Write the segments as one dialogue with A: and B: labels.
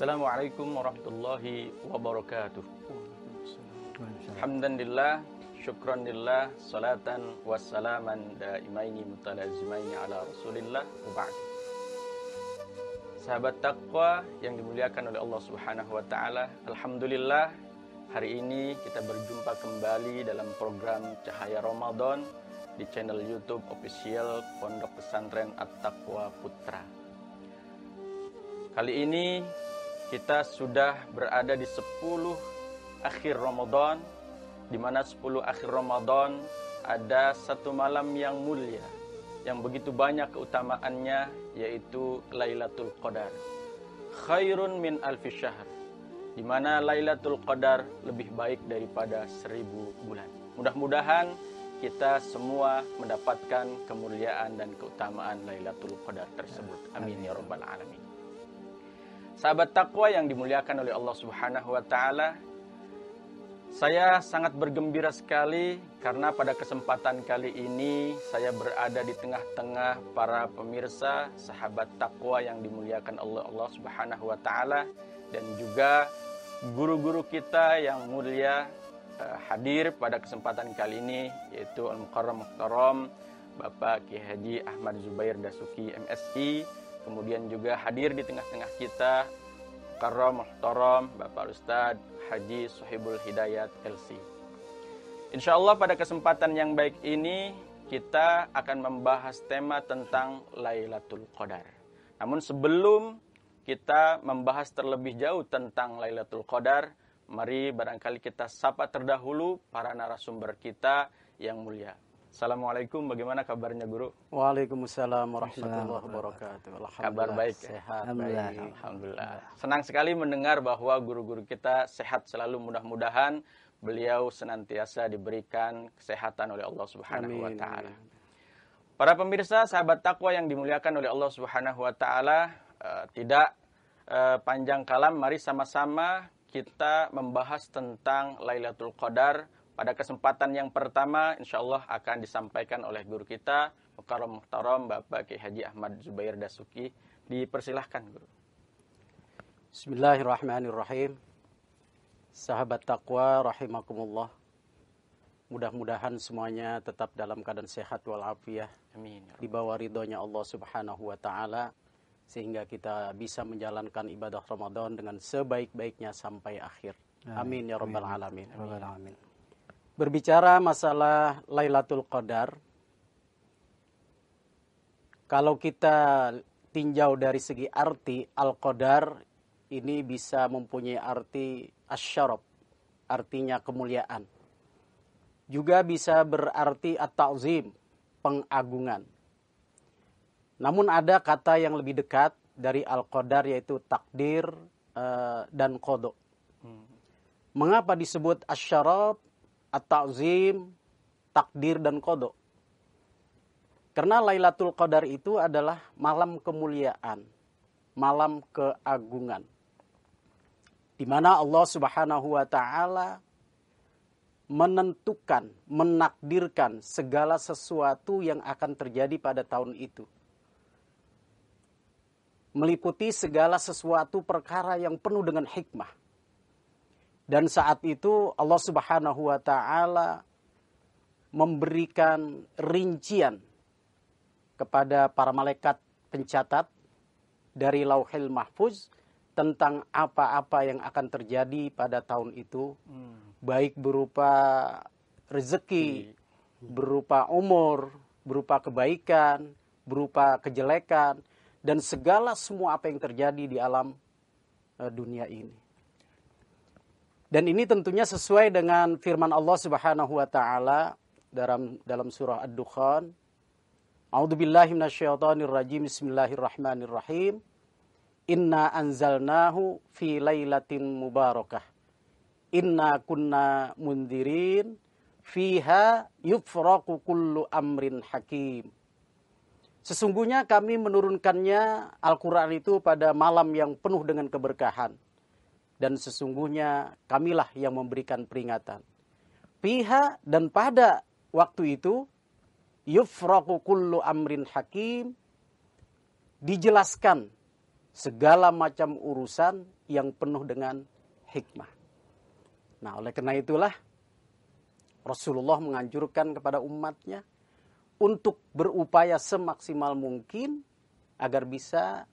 A: Assalamualaikum warahmatullahi wabarakatuh. Alhamdulillah, lillah, salatan wassalaman daimaini mutalazimaini ala rasulillah wa Sahabat takwa yang dimuliakan oleh Allah Subhanahu wa taala, alhamdulillah hari ini kita berjumpa kembali dalam program Cahaya Ramadan di channel YouTube official Pondok Pesantren At-Taqwa Putra. Kali ini kita sudah berada di 10 akhir Ramadan di mana 10 akhir Ramadan ada satu malam yang mulia yang begitu banyak keutamaannya yaitu Lailatul Qadar. Khairun min alfi syahr. Di mana Lailatul Qadar lebih baik daripada seribu bulan. Mudah-mudahan kita semua mendapatkan kemuliaan dan keutamaan Lailatul Qadar tersebut. Amin, ya Amin. ya rabbal alamin. Sahabat takwa yang dimuliakan oleh Allah Subhanahu wa taala, saya sangat bergembira sekali karena pada kesempatan kali ini saya berada di tengah-tengah para pemirsa sahabat takwa yang dimuliakan oleh Allah Subhanahu wa taala dan juga guru-guru kita yang mulia eh, hadir pada kesempatan kali ini yaitu Al-Mukarram Muhtaram Bapak Ki Haji Ahmad Zubair Dasuki MSI kemudian juga hadir di tengah-tengah kita Karom Muhtaram Bapak Ustad Haji Sohibul Hidayat LC. Insya Allah pada kesempatan yang baik ini kita akan membahas tema tentang Lailatul Qadar. Namun sebelum kita membahas terlebih jauh tentang Lailatul Qadar, mari barangkali kita sapa terdahulu para narasumber kita yang mulia. Assalamualaikum, bagaimana kabarnya guru?
B: Waalaikumsalam warahmatullahi
A: wabarakatuh. Kabar baik, ya? sehat, Alhamdulillah. Baik. Alhamdulillah. Senang sekali mendengar bahwa guru-guru kita sehat selalu, mudah-mudahan beliau senantiasa diberikan kesehatan oleh Allah Subhanahu wa taala. Para pemirsa, sahabat takwa yang dimuliakan oleh Allah Subhanahu wa taala, uh, tidak uh, panjang kalam, mari sama-sama kita membahas tentang Lailatul Qadar pada kesempatan yang pertama, insya Allah akan disampaikan oleh guru kita, Mukarram Muhtaram Bapak Ki Haji Ahmad Zubair Dasuki. Dipersilahkan, Guru.
B: Bismillahirrahmanirrahim. Sahabat Taqwa, rahimakumullah. Mudah-mudahan semuanya tetap dalam keadaan sehat walafiah. Amin. Ya Di bawah ridhonya Allah Subhanahu wa taala sehingga kita bisa menjalankan ibadah Ramadan dengan sebaik-baiknya sampai akhir. Amin, Amin ya rabbal alamin.
C: Amin. Amin
B: berbicara masalah Lailatul Qadar, kalau kita tinjau dari segi arti Al-Qadar ini bisa mempunyai arti asyarab, artinya kemuliaan. Juga bisa berarti at-ta'zim, pengagungan. Namun ada kata yang lebih dekat dari Al-Qadar yaitu takdir eh, dan kodok. Hmm. Mengapa disebut asyarab? at-ta'zim, takdir dan kodok. Karena Lailatul Qadar itu adalah malam kemuliaan, malam keagungan. Di mana Allah Subhanahu wa taala menentukan, menakdirkan segala sesuatu yang akan terjadi pada tahun itu. Meliputi segala sesuatu perkara yang penuh dengan hikmah. Dan saat itu Allah Subhanahu wa taala memberikan rincian kepada para malaikat pencatat dari Lauhil Mahfuz tentang apa-apa yang akan terjadi pada tahun itu hmm. baik berupa rezeki, hmm. berupa umur, berupa kebaikan, berupa kejelekan dan segala semua apa yang terjadi di alam eh, dunia ini. Dan ini tentunya sesuai dengan firman Allah Subhanahu wa taala dalam dalam surah Ad-Dukhan. A'udzubillahi minasyaitonirrajim. Bismillahirrahmanirrahim. Inna anzalnahu fi lailatin mubarakah. Inna kunna mundirin fiha yufraqu kullu amrin hakim. Sesungguhnya kami menurunkannya Al-Qur'an itu pada malam yang penuh dengan keberkahan dan sesungguhnya kamilah yang memberikan peringatan. Piha dan pada waktu itu yufraku kullu amrin hakim dijelaskan segala macam urusan yang penuh dengan hikmah. Nah, oleh karena itulah Rasulullah menganjurkan kepada umatnya untuk berupaya semaksimal mungkin agar bisa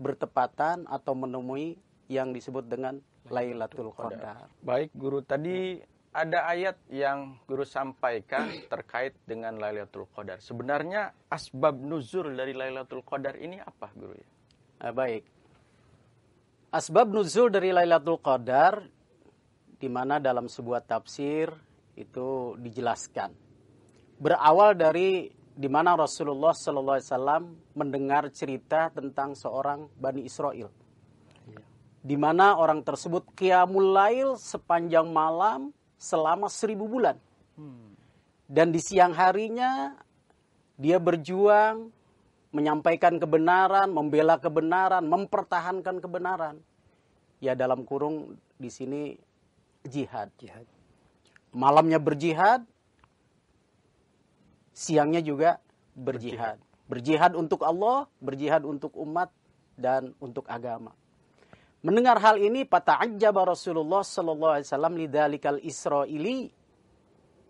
B: bertepatan atau menemui yang disebut dengan Lailatul Qadar.
A: Baik guru, tadi ya. ada ayat yang guru sampaikan terkait dengan Lailatul Qadar. Sebenarnya asbab nuzul dari Lailatul Qadar ini apa guru ya? Nah, baik.
B: Asbab nuzul dari Lailatul Qadar di mana dalam sebuah tafsir itu dijelaskan. Berawal dari di mana Rasulullah SAW mendengar cerita tentang seorang Bani Israel di mana orang tersebut qiyamul lail sepanjang malam selama seribu bulan. Hmm. Dan di siang harinya dia berjuang menyampaikan kebenaran, membela kebenaran, mempertahankan kebenaran. Ya dalam kurung di sini jihad. jihad. Malamnya berjihad, siangnya juga Berjihad, berjihad untuk Allah, berjihad untuk umat dan untuk agama. Mendengar hal ini, pata'ajjaba Rasulullah sallallahu alaihi wasallam lidalikal Israili.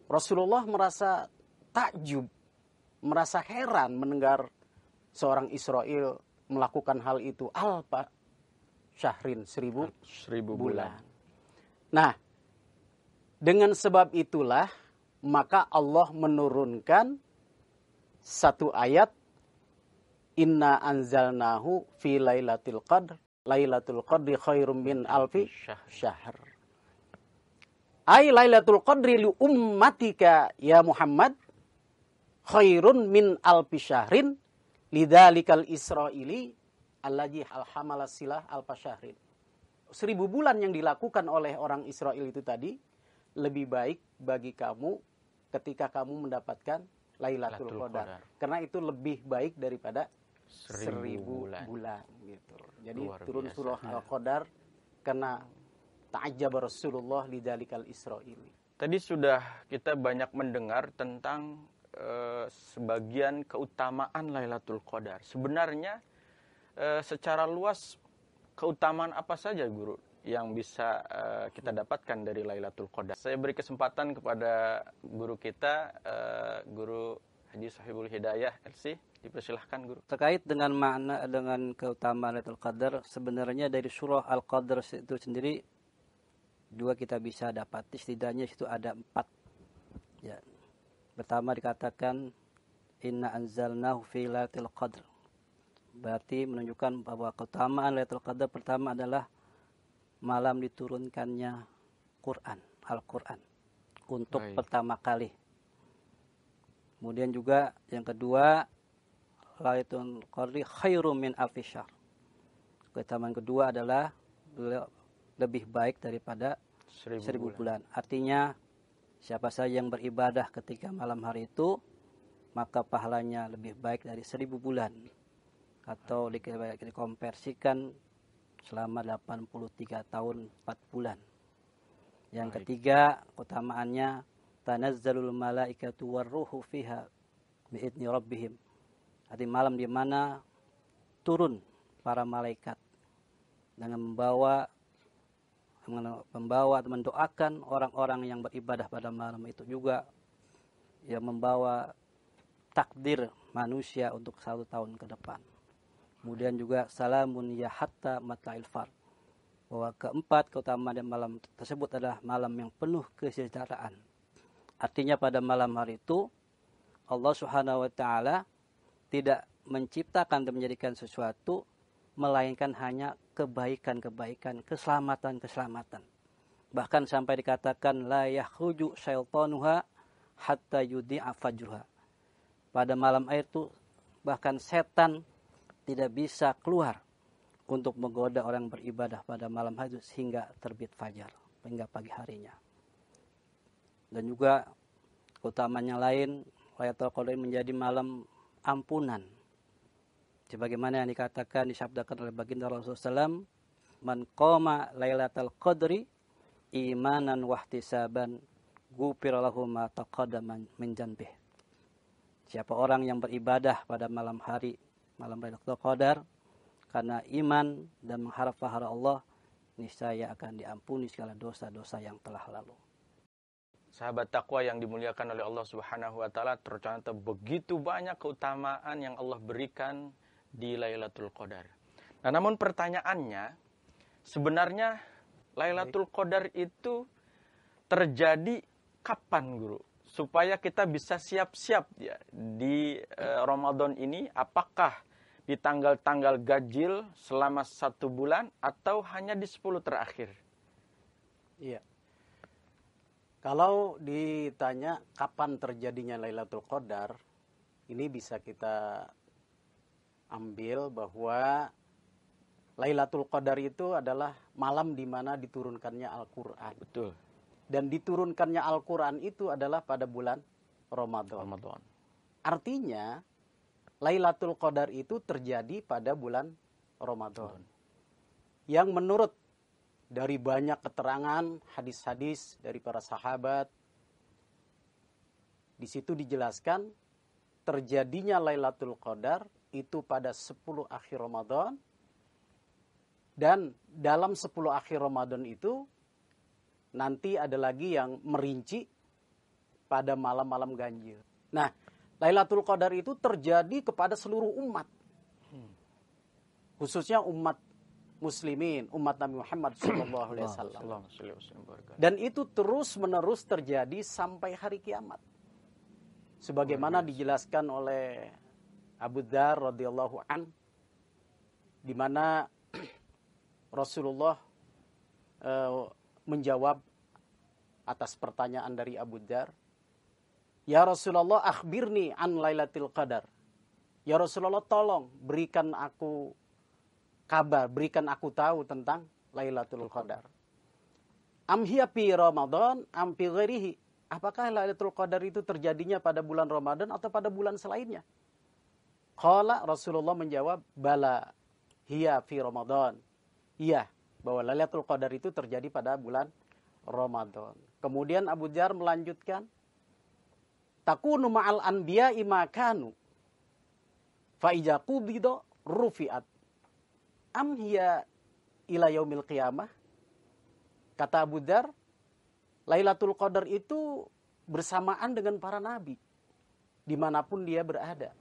B: Rasulullah merasa takjub, merasa heran mendengar seorang Israel melakukan hal itu. Alpa syahrin seribu, seribu bulan. bulan. Nah, dengan sebab itulah maka Allah menurunkan satu ayat Inna anzalnahu fi lailatul qadr Lailatul Qadri khairum min alfi syahr. Ai Lailatul Qadri li ummatika ya Muhammad khairun min alfi syahrin lidzalikal Israili allazi alhamala silah alfa syahrin. Seribu bulan yang dilakukan oleh orang Israel itu tadi lebih baik bagi kamu ketika kamu mendapatkan Lailatul Qadar. Karena itu lebih baik daripada seribu, seribu bulan. bulan gitu. Jadi Luar turun biasa. surah iya. Al-Qadar karena ta'ajjaba Rasulullah lidzalikal Isra ini.
A: Tadi sudah kita banyak mendengar tentang e, sebagian keutamaan Lailatul Qadar. Sebenarnya e, secara luas keutamaan apa saja guru yang bisa uh, kita dapatkan dari Lailatul Qadar. Saya beri kesempatan kepada guru kita, uh, guru Haji Sohibul Hidayah LC Dipersilahkan
C: guru. Terkait dengan makna dengan keutamaan Lailatul Qadar, sebenarnya dari surah Al-Qadar itu sendiri dua kita bisa dapat setidaknya itu ada empat. Ya. Pertama dikatakan inna anzalnahu fi Lailatul Qadar. Berarti menunjukkan bahwa keutamaan Lailatul Qadar pertama adalah malam diturunkannya Quran, Al-Qur'an untuk Baik. pertama kali. Kemudian juga yang kedua Laitun Qari khairum min afisyar. Keutamaan kedua adalah lebih baik daripada seribu, seribu bulan. bulan. Artinya siapa saja yang beribadah ketika malam hari itu maka pahalanya lebih baik dari seribu bulan atau dikonversikan selama 83 tahun 4 bulan. Yang baik. ketiga keutamaannya tanazzalul malaikatu warruhu fiha biidni rabbihim Arti malam di mana turun para malaikat dengan membawa membawa atau mendoakan orang-orang yang beribadah pada malam itu juga yang membawa takdir manusia untuk satu tahun ke depan. Kemudian juga salamun ya hatta matlail far. Bahwa keempat keutamaan dan malam tersebut adalah malam yang penuh kesejahteraan. Artinya pada malam hari itu Allah Subhanahu wa taala tidak menciptakan dan menjadikan sesuatu, melainkan hanya kebaikan-kebaikan, keselamatan-keselamatan. Bahkan sampai dikatakan la yakhruju syaitanuha hatta yudi fajruha. Pada malam air itu bahkan setan tidak bisa keluar untuk menggoda orang beribadah pada malam hari sehingga terbit fajar, hingga pagi harinya. Dan juga utamanya lain, Layatul Qadar menjadi malam ampunan. Sebagaimana yang dikatakan disabdakan oleh baginda Rasulullah SAW, Man qama lailatul qadri imanan wahtisaban saban lahu ma taqaddaman min janbih. Siapa orang yang beribadah pada malam hari, malam Lailatul Qadar, karena iman dan mengharap pahala Allah, niscaya akan diampuni segala dosa-dosa yang telah lalu
A: sahabat takwa yang dimuliakan oleh Allah Subhanahu wa taala tercatat begitu banyak keutamaan yang Allah berikan di Lailatul Qadar. Nah, namun pertanyaannya sebenarnya Lailatul Qadar itu terjadi kapan, Guru? Supaya kita bisa siap-siap ya di uh, Ramadan ini apakah di tanggal-tanggal gajil selama satu bulan atau hanya di sepuluh terakhir?
B: Iya. Kalau ditanya kapan terjadinya Lailatul Qadar, ini bisa kita ambil bahwa Lailatul Qadar itu adalah malam di mana diturunkannya Al-Qur'an. Betul. Dan diturunkannya Al-Qur'an itu adalah pada bulan Ramadan. Ramadan. Artinya Lailatul Qadar itu terjadi pada bulan Ramadan. Ramadan. Yang menurut dari banyak keterangan hadis-hadis dari para sahabat. Di situ dijelaskan terjadinya Lailatul Qadar itu pada 10 akhir Ramadan dan dalam 10 akhir Ramadan itu nanti ada lagi yang merinci pada malam-malam ganjil. Nah, Lailatul Qadar itu terjadi kepada seluruh
A: umat. Hmm.
B: Khususnya umat muslimin umat Nabi Muhammad sallallahu alaihi wasallam. Dan itu terus-menerus terjadi sampai hari kiamat. Sebagaimana dijelaskan oleh Abu Dzar radhiyallahu an di mana Rasulullah eh, menjawab atas pertanyaan dari Abu Dzar, "Ya Rasulullah, akhbirni an Lailatul Qadar." Ya Rasulullah, tolong berikan aku kabar, berikan aku tahu tentang Lailatul Qadar. hiya fi Ramadan, am fi ghairihi. Apakah Lailatul Qadar itu terjadinya pada bulan Ramadan atau pada bulan selainnya? Qala Rasulullah menjawab, bala hiya fi Ramadan. Iya, bahwa Lailatul Qadar itu terjadi pada bulan Ramadan. Kemudian Abu Jar melanjutkan, takunu ma'al anbiya imakanu. Fa'ija rufiat am hiya ila yaumil qiyamah? Kata Abu Dar, Lailatul Qadar itu bersamaan dengan para nabi dimanapun dia berada.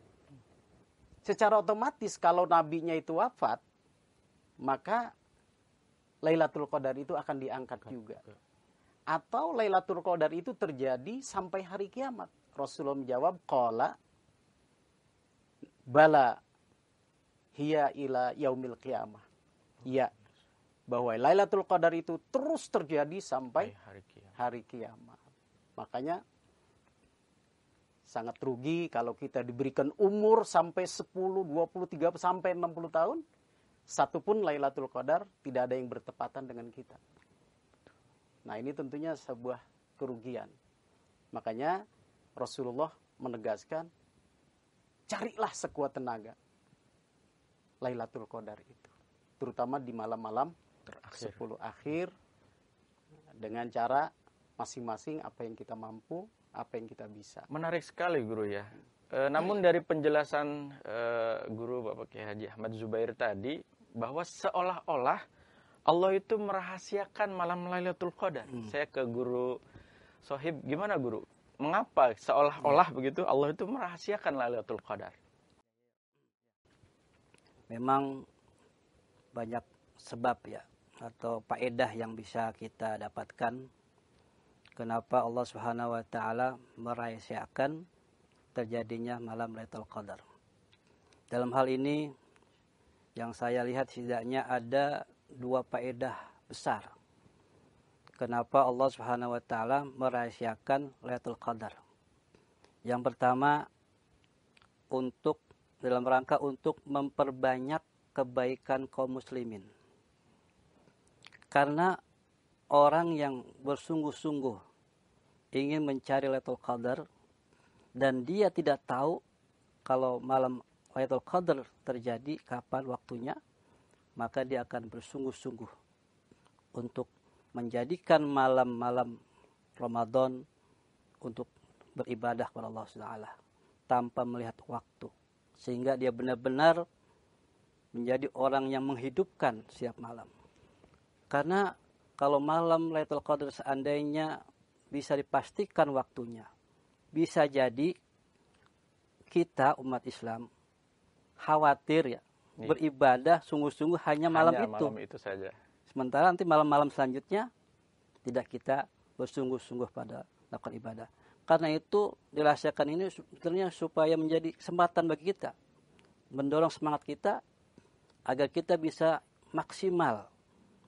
B: Secara otomatis kalau nabinya itu wafat, maka Lailatul Qadar itu akan diangkat juga. Atau Lailatul Qadar itu terjadi sampai hari kiamat. Rasulullah menjawab, Qala bala hiya ila yaumil qiyamah. Ya, bahwa Lailatul Qadar itu terus terjadi sampai hari kiamat. Hari kiamat. Makanya sangat rugi kalau kita diberikan umur sampai 10, 20, 30 sampai 60 tahun, satu pun Lailatul Qadar tidak ada yang bertepatan dengan kita. Nah, ini tentunya sebuah kerugian. Makanya Rasulullah menegaskan carilah sekuat tenaga Lailatul Qadar itu. Terutama di malam-malam terakhir 10 akhir dengan cara masing-masing apa yang kita mampu,
A: apa yang kita bisa. Menarik sekali guru ya. E, namun hmm. dari penjelasan e, guru Bapak Kiai Haji Ahmad Zubair tadi bahwa seolah-olah Allah itu merahasiakan malam Lailatul Qadar. Hmm. Saya ke guru Sohib, gimana guru? Mengapa seolah-olah hmm. begitu Allah itu merahasiakan Lailatul Qadar?
C: memang banyak sebab ya atau faedah yang bisa kita dapatkan kenapa Allah Subhanahu wa taala merahasiakan terjadinya malam Lailatul Qadar. Dalam hal ini yang saya lihat setidaknya ada dua faedah besar. Kenapa Allah Subhanahu wa taala merahasiakan Lailatul Qadar? Yang pertama untuk dalam rangka untuk memperbanyak kebaikan kaum muslimin. Karena orang yang bersungguh-sungguh ingin mencari Lailatul Qadar dan dia tidak tahu kalau malam Lailatul Qadar terjadi kapan waktunya, maka dia akan bersungguh-sungguh untuk menjadikan malam-malam Ramadan untuk beribadah kepada Allah Subhanahu tanpa melihat waktu sehingga dia benar-benar menjadi orang yang menghidupkan setiap malam. Karena kalau malam Lailatul Qadar seandainya bisa dipastikan waktunya, bisa jadi kita umat Islam khawatir ya Ini. Iya. beribadah sungguh-sungguh hanya malam itu. Malam itu saja. Sementara nanti malam-malam selanjutnya tidak kita bersungguh-sungguh pada melakukan ibadah. Karena itu dirahasiakan ini sebenarnya supaya menjadi kesempatan bagi kita. Mendorong semangat kita agar kita bisa maksimal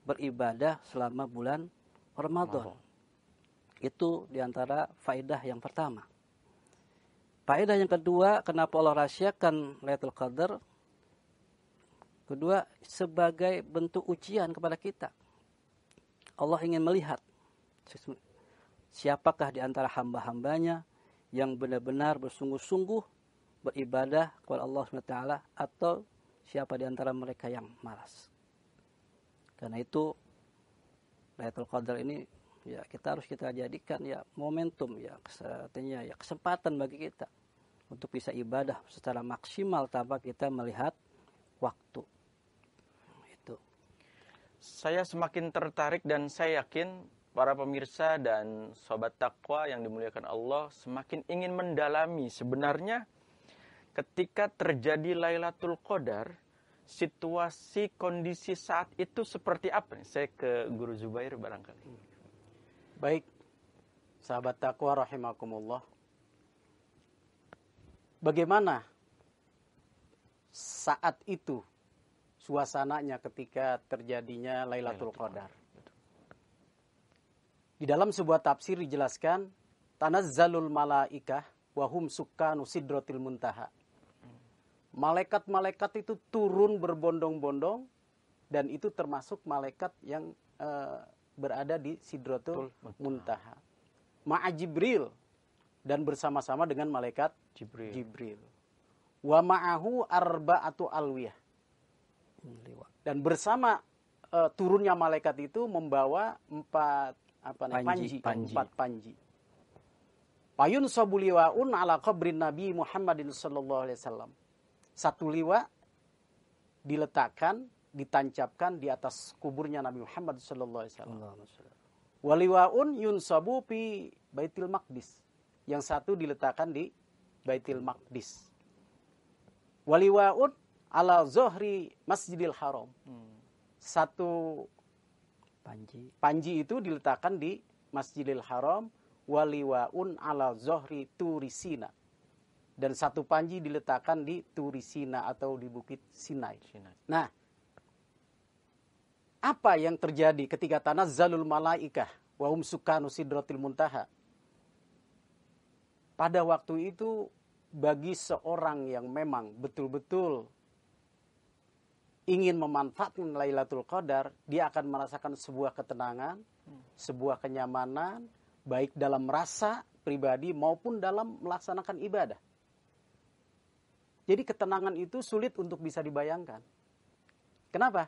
C: beribadah selama bulan Ramadan. Itu diantara faedah yang pertama. Faedah yang kedua, kenapa Allah rahasiakan Lailatul Qadar? Kedua, sebagai bentuk ujian kepada kita. Allah ingin melihat siapakah di antara hamba-hambanya yang benar-benar bersungguh-sungguh beribadah kepada Allah SWT atau siapa di antara mereka yang malas. Karena itu Lailatul Qadar ini ya kita harus kita jadikan ya momentum ya artinya ya kesempatan bagi kita untuk bisa ibadah secara maksimal tanpa kita melihat waktu. Itu. Saya semakin
A: tertarik dan saya yakin para pemirsa dan sobat takwa yang dimuliakan Allah semakin ingin mendalami sebenarnya ketika terjadi Lailatul Qadar situasi kondisi saat itu seperti apa Saya ke Guru Zubair barangkali. Baik. Sahabat takwa rahimakumullah.
B: Bagaimana saat itu suasananya ketika terjadinya Lailatul Qadar? Di dalam sebuah tafsir dijelaskan zalul malaikah wahum sukkanu sidrotil muntaha. Malaikat-malaikat itu turun berbondong-bondong dan itu termasuk malaikat yang e, berada di sidrotul muntaha. Ma'a Jibril dan bersama-sama dengan malaikat Jibril. Jibril. Wa ma'ahu arba'atu alwiyah. Dan bersama e, turunnya malaikat itu membawa empat apa namanya panji, panji, empat panji. Payun sabuliwaun ala qabrin Nabi Muhammadin sallallahu alaihi wasallam. Satu liwa diletakkan, ditancapkan di atas kuburnya Nabi Muhammad sallallahu alaihi wasallam. Waliwaun yunsabu fi Baitil Maqdis. Yang satu diletakkan di Baitil Maqdis. Waliwaun ala zohri Masjidil Haram. Hmm. Satu Panji. Panji itu diletakkan di Masjidil Haram waliwaun ala zohri turisina. Dan satu panji diletakkan di Turisina atau di Bukit Sinai. Sinai. Nah, apa yang terjadi ketika tanah zalul malaikah wahum sukanu sidrotil muntaha? Pada waktu itu bagi seorang yang memang betul-betul ingin memanfaatkan Lailatul Qadar, dia akan merasakan sebuah ketenangan, sebuah kenyamanan, baik dalam rasa pribadi maupun dalam melaksanakan ibadah. Jadi ketenangan itu sulit untuk bisa dibayangkan. Kenapa?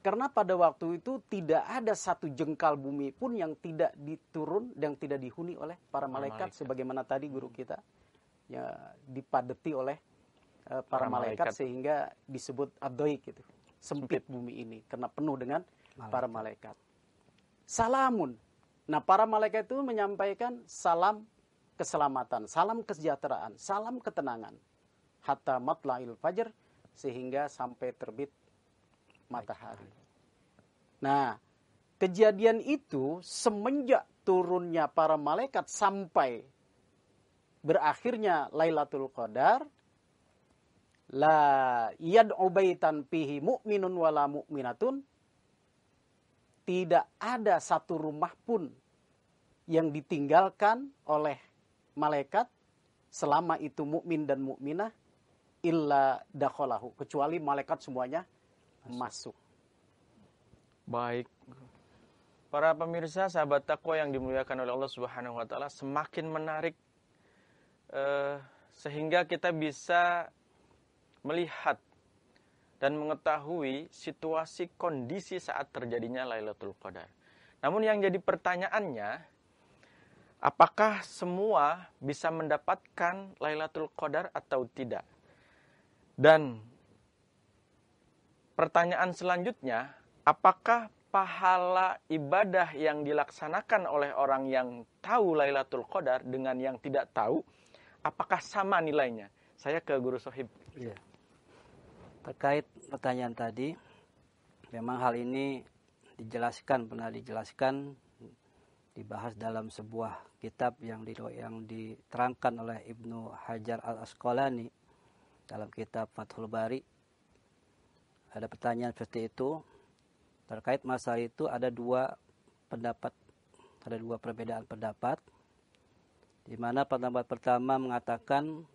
B: Karena pada waktu itu tidak ada satu jengkal bumi pun yang tidak diturun, yang tidak dihuni oleh para malaikat, malaikat. sebagaimana tadi guru kita ya dipadeti oleh Eh, para, para malaikat, malaikat sehingga disebut abdoik gitu. Sempit, Sempit bumi ini karena penuh dengan malaikat. para malaikat. Salamun. Nah, para malaikat itu menyampaikan salam keselamatan, salam kesejahteraan, salam ketenangan. Hatta matla'il fajr sehingga sampai terbit matahari. Nah, kejadian itu semenjak turunnya para malaikat sampai berakhirnya Lailatul Qadar la yad'u baitan fihi mu'minun wala mu'minatun tidak ada satu rumah pun yang ditinggalkan oleh malaikat selama itu mukmin dan mukminah illa dakhalahu kecuali malaikat semuanya masuk. masuk.
A: Baik. Para pemirsa sahabat takwa yang dimuliakan oleh Allah Subhanahu wa taala semakin menarik eh, sehingga kita bisa melihat dan mengetahui situasi kondisi saat terjadinya Lailatul Qadar. Namun yang jadi pertanyaannya, apakah semua bisa mendapatkan Lailatul Qadar atau tidak? Dan pertanyaan selanjutnya, apakah pahala ibadah yang dilaksanakan oleh orang yang tahu Lailatul Qadar dengan yang tidak tahu, apakah sama nilainya? Saya ke Guru Sohib.
C: Yeah. Terkait pertanyaan tadi, memang hal ini dijelaskan pernah dijelaskan dibahas dalam sebuah kitab yang di, yang diterangkan oleh Ibnu Hajar Al Asqalani dalam kitab Fathul Bari. Ada pertanyaan seperti itu terkait masalah itu ada dua pendapat ada dua perbedaan pendapat di mana pendapat pertama mengatakan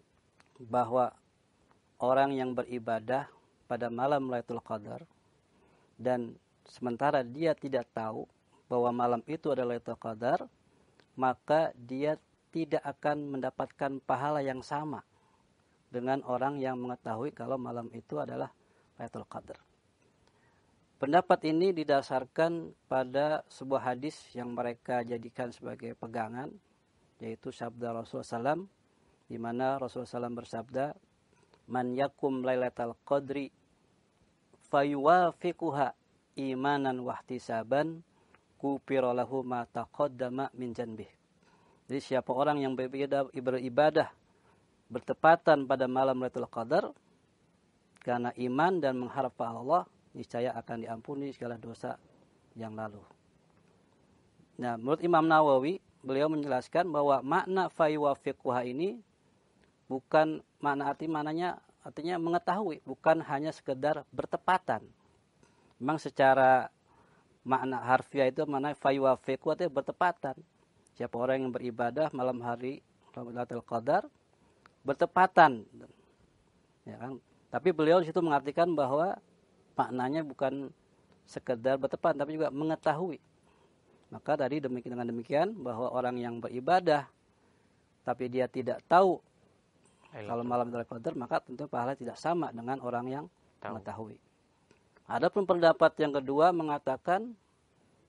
C: bahwa orang yang beribadah pada malam Lailatul Qadar dan sementara dia tidak tahu bahwa malam itu adalah Lailatul Qadar, maka dia tidak akan mendapatkan pahala yang sama dengan orang yang mengetahui kalau malam itu adalah Lailatul Qadar. Pendapat ini didasarkan pada sebuah hadis yang mereka jadikan sebagai pegangan, yaitu sabda Rasulullah SAW, di mana Rasulullah SAW bersabda, "Man yakum Lailatul qadri fayuwafiquha imanan wahtisaban kupira ma taqaddama min janbih. Jadi siapa orang yang beribadah bertepatan pada malam Lailatul Qadar karena iman dan mengharap Allah, niscaya akan diampuni segala dosa yang lalu. Nah, menurut Imam Nawawi, beliau menjelaskan bahwa makna fayuwafiquha ini bukan makna arti mananya artinya mengetahui bukan hanya sekedar bertepatan memang secara makna harfiah itu mana fayuwafiku artinya bertepatan siapa orang yang beribadah malam hari Lailatul Qadar bertepatan ya kan tapi beliau di situ mengartikan bahwa maknanya bukan sekedar bertepatan tapi juga mengetahui maka tadi demikian dengan demikian bahwa orang yang beribadah tapi dia tidak tahu kalau malam Lailatul Qadar maka tentu pahala tidak sama dengan orang yang Tahu. mengetahui. Ada pun pendapat yang kedua mengatakan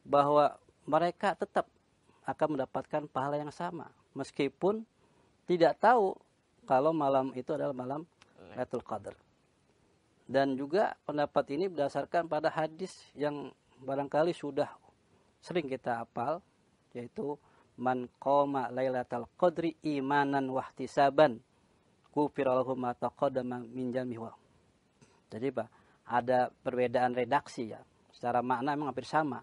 C: bahwa mereka tetap akan mendapatkan pahala yang sama meskipun tidak tahu kalau malam itu adalah malam Lailatul Qadar. Dan juga pendapat ini berdasarkan pada hadis yang barangkali sudah sering kita hafal yaitu man qoma lailatul qadri imanan wahtisaban Kufir Allahumma taqadama min jamihwa. Jadi Pak, ada perbedaan redaksi ya. Secara makna memang hampir sama.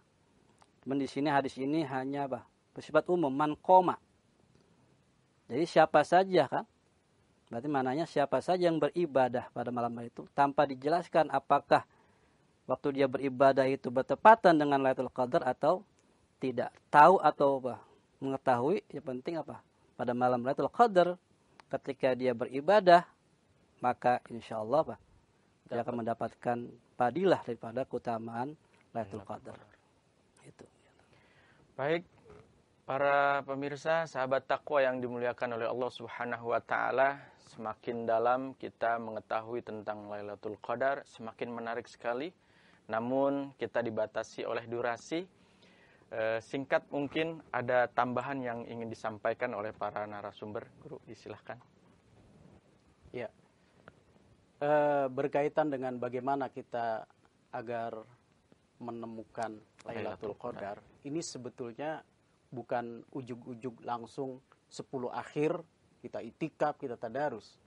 C: Cuman di sini hadis ini hanya apa? Bersifat umum, man koma. Jadi siapa saja kan? Berarti mananya siapa saja yang beribadah pada malam hari itu tanpa dijelaskan apakah waktu dia beribadah itu bertepatan dengan Lailatul Qadar atau tidak. Tahu atau apa? Mengetahui yang penting apa? Pada malam Lailatul Qadar ketika dia beribadah, maka insya Allah bah, dia akan mendapatkan padilah daripada keutamaan Lailatul Qadar. Itu.
A: Baik, para pemirsa, sahabat takwa yang dimuliakan oleh Allah Subhanahu wa taala, semakin dalam kita mengetahui tentang Lailatul Qadar, semakin menarik sekali. Namun kita dibatasi oleh durasi Eh, singkat mungkin ada tambahan yang ingin disampaikan oleh para narasumber, Guru, disilahkan.
B: Ya, eh, berkaitan dengan bagaimana kita agar menemukan Lailatul Qadar, ini sebetulnya bukan ujug-ujug langsung 10 akhir kita itikaf, kita tadarus.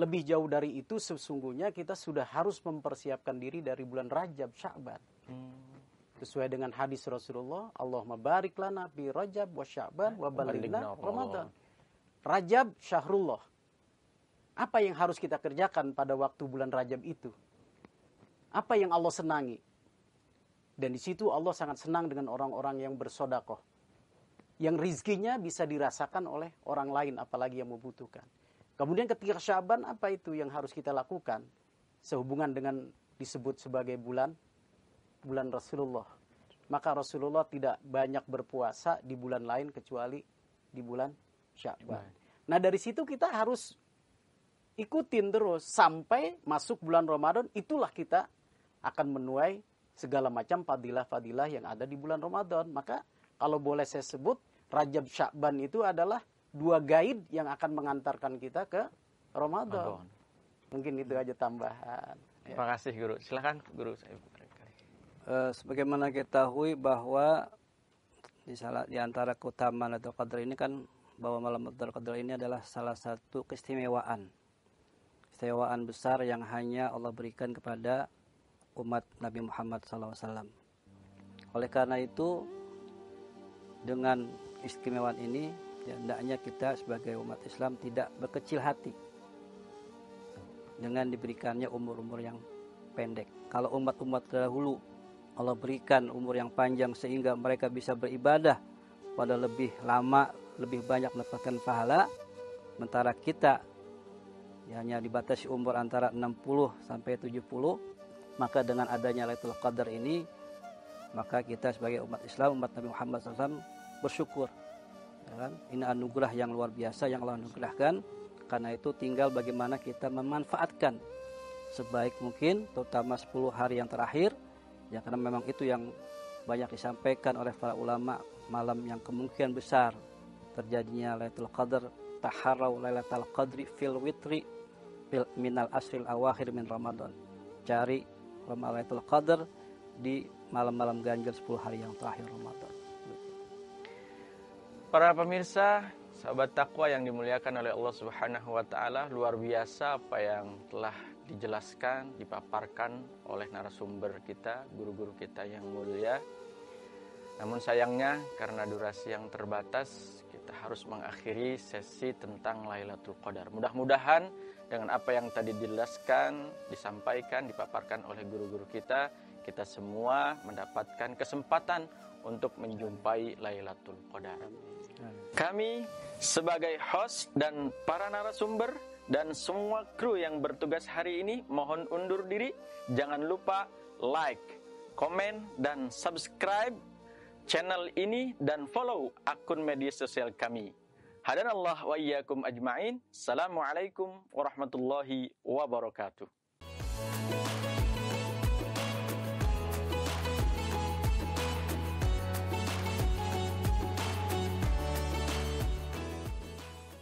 B: Lebih jauh dari itu sesungguhnya kita sudah harus mempersiapkan diri dari bulan Rajab, Sya'ban. Hmm sesuai dengan hadis Rasulullah Allah barik lana bi Rajab wa Sya'ban wa balighna Ramadan Rajab syahrullah apa yang harus kita kerjakan pada waktu bulan Rajab itu apa yang Allah senangi dan di situ Allah sangat senang dengan orang-orang yang bersodakoh yang rizkinya bisa dirasakan oleh orang lain apalagi yang membutuhkan kemudian ketika Syaban apa itu yang harus kita lakukan sehubungan dengan disebut sebagai bulan bulan Rasulullah. Maka Rasulullah tidak banyak berpuasa di bulan lain kecuali di bulan Syakban. Nah dari situ kita harus ikutin terus sampai masuk bulan Ramadan itulah kita akan menuai segala macam fadilah-fadilah yang ada di bulan Ramadan. Maka kalau boleh saya sebut Rajab Syakban itu adalah dua guide yang akan mengantarkan kita ke Ramadan.
C: Mungkin itu aja tambahan.
A: Terima kasih Guru. Silahkan Guru.
C: Eh, sebagaimana kita tahu bahwa di salah di antara keutamaan Lailatul Qadar ini kan bahwa malam Lailatul Qadar ini adalah salah satu keistimewaan. Keistimewaan besar yang hanya Allah berikan kepada umat Nabi Muhammad SAW. Oleh karena itu, dengan istimewaan ini, ya, hendaknya kita sebagai umat Islam tidak berkecil hati dengan diberikannya umur-umur yang pendek. Kalau umat-umat terdahulu Allah berikan umur yang panjang sehingga mereka bisa beribadah pada lebih lama, lebih banyak mendapatkan pahala. Sementara kita ya hanya dibatasi umur antara 60 sampai 70, maka dengan adanya Lailatul Qadar ini maka kita sebagai umat Islam, umat Nabi Muhammad SAW bersyukur. Ya kan? Ini anugerah yang luar biasa yang Allah anugerahkan. Karena itu tinggal bagaimana kita memanfaatkan sebaik mungkin, terutama 10 hari yang terakhir, ya karena memang itu yang banyak disampaikan oleh para ulama malam yang kemungkinan besar terjadinya Lailatul Qadar taharau Lailatul Qadri fil witri fil minal asril awakhir min Ramadan cari Lailatul Qadar di malam-malam ganjil 10 hari yang terakhir Ramadan Para pemirsa,
A: sahabat takwa yang dimuliakan oleh Allah Subhanahu wa taala, luar biasa apa yang telah dijelaskan, dipaparkan oleh narasumber kita, guru-guru kita yang mulia. Namun sayangnya karena durasi yang terbatas, kita harus mengakhiri sesi tentang Lailatul Qadar. Mudah-mudahan dengan apa yang tadi dijelaskan, disampaikan, dipaparkan oleh guru-guru kita, kita semua mendapatkan kesempatan untuk menjumpai Lailatul Qadar. Kami sebagai host dan para narasumber dan semua kru yang bertugas hari ini mohon undur diri. Jangan lupa like, komen, dan subscribe channel ini dan follow akun media sosial kami. Hadanallah wa iyyakum ajma'in. Assalamualaikum warahmatullahi wabarakatuh.